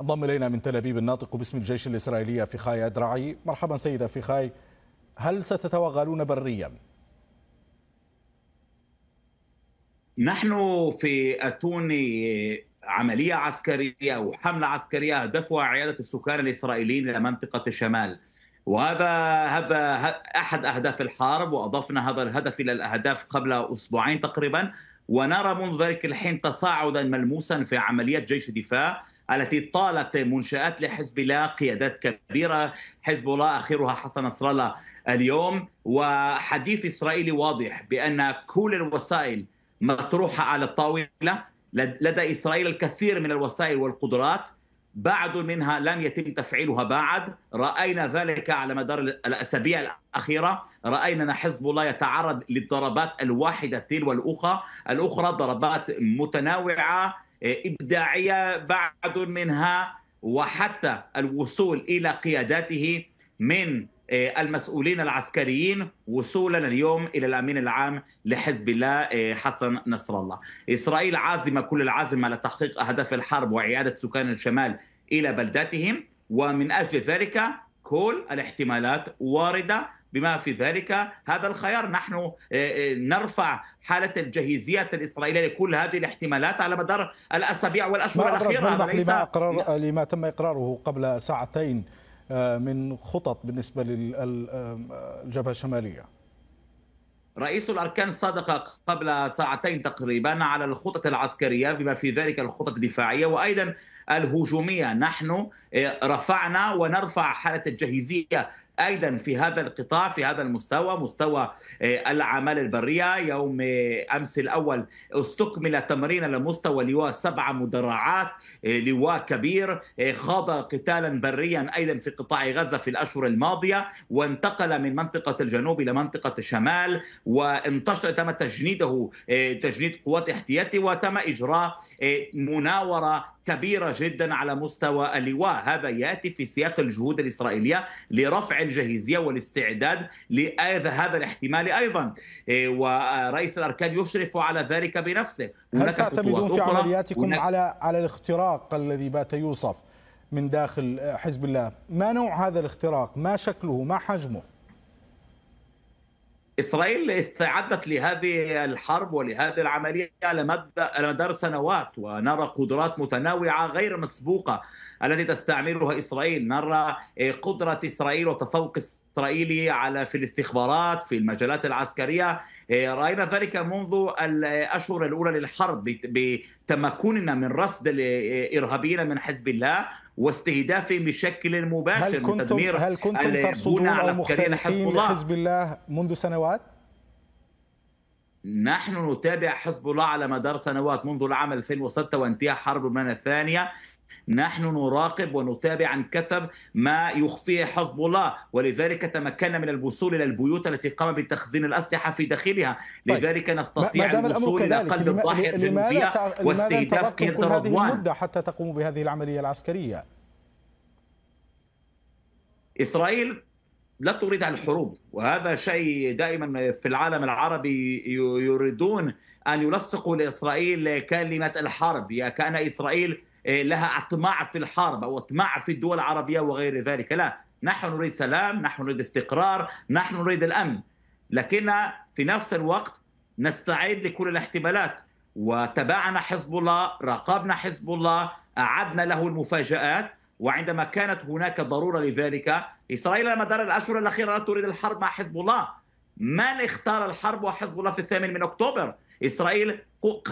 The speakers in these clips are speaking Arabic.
انضم الينا من تل ابيب الناطق باسم الجيش الاسرائيلي فيخاي ادرعي مرحبا سيده فيخاي هل ستتوغلون بريا نحن في اتون عمليه عسكريه او حمله عسكريه هدفها عياده السكان الاسرائيليين الى منطقه الشمال وهذا هذا احد اهداف الحرب واضفنا هذا الهدف الى الاهداف قبل اسبوعين تقريبا ونرى منذ ذلك الحين تصاعدا ملموسا في عمليات جيش الدفاع التي طالت منشآت لحزب الله قيادات كبيرة حزب الله آخرها حسن نصر الله اليوم وحديث إسرائيلي واضح بأن كل الوسائل مطروحة على الطاولة لدى إسرائيل الكثير من الوسائل والقدرات بعض منها لم يتم تفعيلها بعد رأينا ذلك على مدار الأسابيع الأخيرة رأينا أن حزب الله يتعرض للضربات الواحدة تلو الأخرى الأخرى ضربات متنوعة آه، إبداعية بعض منها وحتى الوصول إلى قياداته من آه، المسؤولين العسكريين وصولا اليوم الى الامين العام لحزب الله آه، حسن نصر الله. اسرائيل عازمه كل العازمه على تحقيق اهداف الحرب واعاده سكان الشمال الى بلداتهم ومن اجل ذلك كل الاحتمالات وارده بما في ذلك هذا الخيار نحن آه، نرفع حالة الجاهزية الإسرائيلية لكل هذه الاحتمالات على مدار الأسابيع والأشهر الأخيرة لما, لما, تم إقراره قبل ساعتين آه، من خطط بالنسبة للجبهة آه، الشمالية رئيس الأركان صادق قبل ساعتين تقريبا على الخطط العسكرية بما في ذلك الخطط الدفاعية وأيضا الهجومية نحن آه، رفعنا ونرفع حالة الجاهزية ايضا في هذا القطاع في هذا المستوى مستوى آه، الاعمال البريه يوم آه، امس الاول استكمل تمرين لمستوى لواء سبع مدرعات لواء كبير خاض قتالا بريا ايضا في قطاع غزه في الاشهر الماضيه وانتقل من منطقه الجنوب الى منطقه الشمال وانتشر تم تجنيده آه، تجنيد قوات احتياطي وتم اجراء آه، مناوره كبيرة جدا على مستوى اللواء هذا يأتي في سياق الجهود الإسرائيلية لرفع الجاهزية والاستعداد لهذا الاحتمال أيضا آه، ورئيس الأركان يشرف على ذلك بنفسه هل تعتمدون في عملياتكم على على الاختراق الذي بات يوصف من داخل حزب الله ما نوع هذا الاختراق ما شكله ما حجمه إسرائيل استعدت لهذه الحرب ولهذه العملية على مدار سنوات ونرى قدرات متنوعة غير مسبوقة التي تستعملها إسرائيل نرى إيه، قدرة إسرائيل وتفوق الإسرائيلي على في الاستخبارات في المجالات العسكرية آه، رأينا ذلك منذ الأشهر الأولى للحرب بتمكننا من رصد الإرهابيين من حزب الله واستهدافهم بشكل مباشر هل كنتم تدمير هل كنتم ترصدون العسكرية لحزب الله حزب الله منذ سنوات؟ نحن نتابع حزب الله على مدار سنوات منذ العام 2006 وانتهاء حرب من الثانية نحن نراقب ونتابع عن كثب ما يخفيه حزب الله ولذلك تمكنا من الوصول الى البيوت التي قام بتخزين الاسلحه في داخلها طيب. لذلك نستطيع الوصول الى قلب الضاحيه الجنوبيه واستهداف قياده رضوان المدة حتى تقوم بهذه العمليه العسكريه اسرائيل لا تريد الحروب وهذا شيء دائما في العالم العربي يريدون ان يلصقوا لاسرائيل كلمه الحرب يا كان اسرائيل إيه، لها اطماع في الحرب او اطماع في الدول العربيه وغير ذلك لا نحن نريد سلام نحن نريد استقرار نحن نريد الامن لكن في نفس الوقت نستعيد لكل الاحتمالات وتبعنا حزب الله راقبنا حزب الله أعدنا له المفاجآت وعندما كانت هناك ضرورة لذلك إسرائيل مدار الأشهر الأخيرة لا تريد الحرب مع حزب الله من اختار الحرب وحزب الله في الثامن من اكتوبر اسرائيل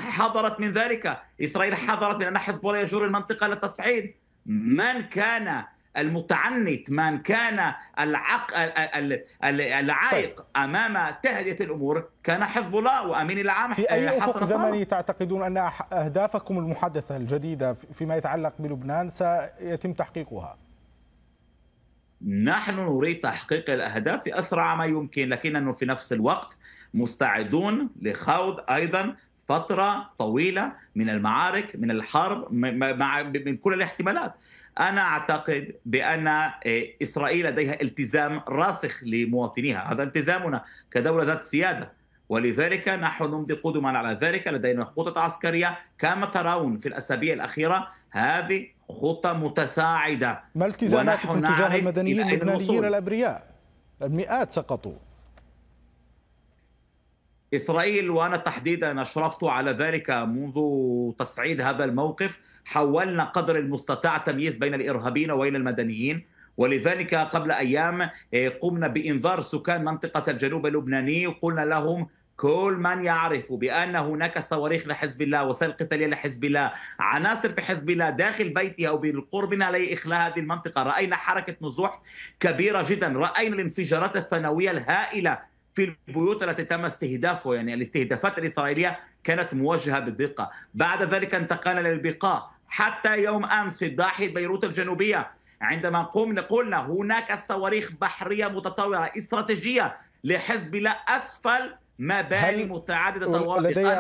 حضرت من ذلك اسرائيل حضرت من ان حزب الله يجور المنطقه للتصعيد من كان المتعنت من كان العق... العائق طيب. امام تهدئه الامور كان حزب الله وامين العام في اي افق زمني تعتقدون ان اهدافكم المحدثه الجديده فيما يتعلق بلبنان سيتم تحقيقها؟ نحن نريد تحقيق الأهداف في أسرع ما يمكن لكننا في نفس الوقت مستعدون لخوض أيضا فترة طويلة من المعارك من الحرب مع من كل الاحتمالات أنا أعتقد بأن آه، إسرائيل لديها التزام راسخ لمواطنيها هذا التزامنا كدولة ذات سيادة ولذلك نحن نمضي قدما على ذلك لدينا خطط عسكرية كما ترون في الأسابيع الأخيرة هذه خطة متساعدة ما التزاماتكم تجاه المدنيين اللبنانيين الأبرياء المئات سقطوا إسرائيل وأنا تحديدا أشرفت على ذلك منذ تصعيد هذا الموقف حاولنا قدر المستطاع تمييز بين الإرهابيين وبين المدنيين ولذلك قبل أيام إيه، قمنا بإنذار سكان منطقة الجنوب اللبناني وقلنا لهم كل من يعرف بان هناك صواريخ لحزب الله وسائل قتاليه لحزب الله عناصر في حزب الله داخل بيتها او بالقرب من علي اخلاء هذه المنطقه راينا حركه نزوح كبيره جدا راينا الانفجارات الثانويه الهائله في البيوت التي تم استهدافها يعني الاستهدافات الاسرائيليه كانت موجهه بدقه بعد ذلك انتقلنا للبقاع حتى يوم امس في ضاحيه بيروت الجنوبيه عندما قمنا قلنا هناك صواريخ بحريه متطوره استراتيجيه لحزب الله اسفل مباني متعدده لدي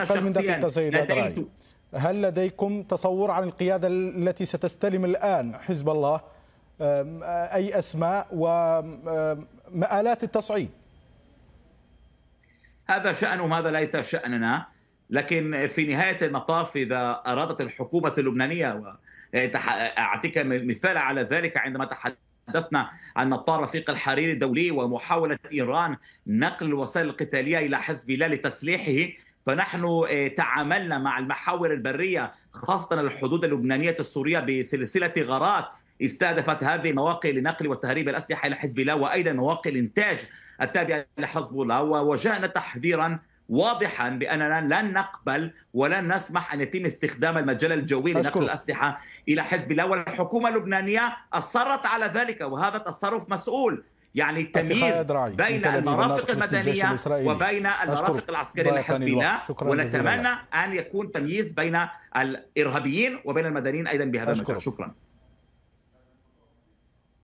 الطوائف من دقيقة لديت هل لديكم تصور عن القياده التي ستستلم الان حزب الله اي اسماء ومآلات التصعيد هذا شأنهم هذا ليس شأننا لكن في نهايه المطاف اذا ارادت الحكومه اللبنانيه اعطيك مثال على ذلك عندما تحدثنا عن مطار رفيق الحريري الدولي ومحاوله ايران نقل الوسائل القتاليه الى حزب الله لتسليحه فنحن آه، تعاملنا مع المحاور البريه خاصه الحدود اللبنانيه السوريه بسلسله غارات استهدفت هذه المواقع لنقل وتهريب الاسلحه الى حزب الله وايضا مواقع الانتاج التابعه لحزب الله وواجهنا تحذيرا واضحا باننا لن نقبل ولن نسمح ان يتم استخدام المجال الجوي لنقل الاسلحه الى حزب الله والحكومه اللبنانيه اصرت على ذلك وهذا تصرف مسؤول يعني التمييز بين المرافق المدنيه وبين المرافق العسكريه لحزب الله ونتمنى ان يكون تمييز بين الارهابيين وبين المدنيين ايضا بهذا المجال شكرا